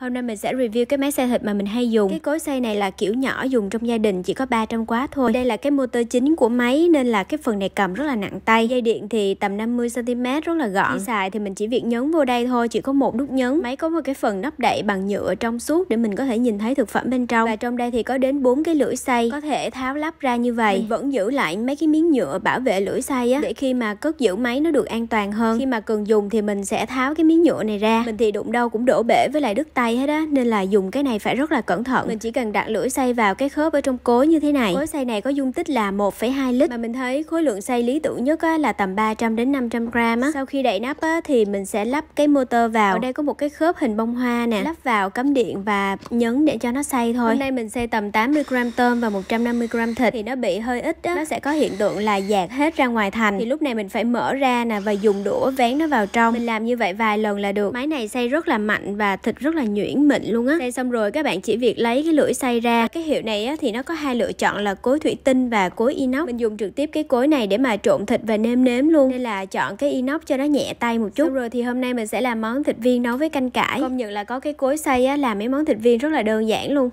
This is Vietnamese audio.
Hôm nay mình sẽ review cái máy xay thịt mà mình hay dùng Cái cối xay này là kiểu nhỏ dùng trong gia đình chỉ có 300 quá thôi Đây là cái motor chính của máy nên là cái phần này cầm rất là nặng tay Dây điện thì tầm 50cm rất là gọn Khi xài thì mình chỉ việc nhấn vô đây thôi chỉ có một nút nhấn Máy có một cái phần nắp đậy bằng nhựa trong suốt để mình có thể nhìn thấy thực phẩm bên trong Và trong đây thì có đến bốn cái lưỡi xay có thể tháo lắp ra như vậy Mình vẫn giữ lại mấy cái miếng nhựa bảo vệ lưỡi xay á Để khi mà cất giữ máy nó được an toàn hơn Khi mà cần dùng thì mình sẽ tháo cái miếng nhựa này ra Mình thì đụng đâu cũng đổ bể với lại đứt tay xay hết á nên là dùng cái này phải rất là cẩn thận mình chỉ cần đặt lưỡi xay vào cái khớp ở trong cối như thế này khối xay này có dung tích là 1,2 lít mà mình thấy khối lượng xay lý tưởng nhất á, là tầm 300 đến 500 gram á sau khi đậy nắp á, thì mình sẽ lắp cái motor vào ở đây có một cái khớp hình bông hoa nè lắp vào cắm điện và nhấn để cho nó xay thôi hôm nay mình xay tầm 80 gram tôm và 150 gram thịt thì nó bị hơi ít á nó sẽ có hiện tượng là dạt hết ra ngoài thành thì lúc này mình phải mở ra nè và dùng đũa vén nó vào trong mình làm như vậy vài lần là được máy này xay rất là mạnh và thịt rất là nhiều nhuyễn mịn luôn á xay xong rồi các bạn chỉ việc lấy cái lưỡi xay ra cái hiệu này á, thì nó có hai lựa chọn là cối thủy tinh và cối inox mình dùng trực tiếp cái cối này để mà trộn thịt và nêm nếm luôn nên là chọn cái inox cho nó nhẹ tay một chút xong rồi thì hôm nay mình sẽ làm món thịt viên nấu với canh cải không nhận là có cái cối xay á, làm mấy món thịt viên rất là đơn giản luôn